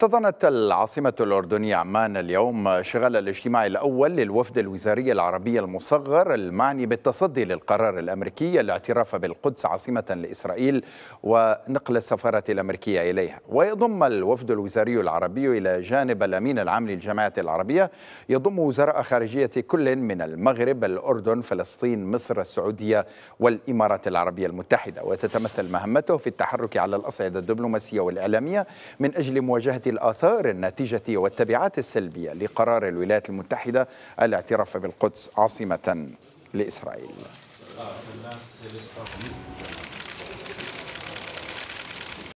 احتضنت العاصمة الأردنية عمان اليوم شغل الاجتماع الأول للوفد الوزاري العربي المصغر المعني بالتصدي للقرار الأمريكي الاعتراف بالقدس عاصمة لإسرائيل ونقل السفارة الأمريكية إليها ويضم الوفد الوزاري العربي إلى جانب الأمين العام للجماعة العربية يضم وزراء خارجية كل من المغرب الأردن فلسطين مصر السعودية والإمارات العربية المتحدة وتتمثل مهمته في التحرك على الأصعدة الدبلوماسية والإعلامية من أجل مواجهة الآثار الناتجة والتبعات السلبية لقرار الولايات المتحدة الاعتراف بالقدس عاصمة لإسرائيل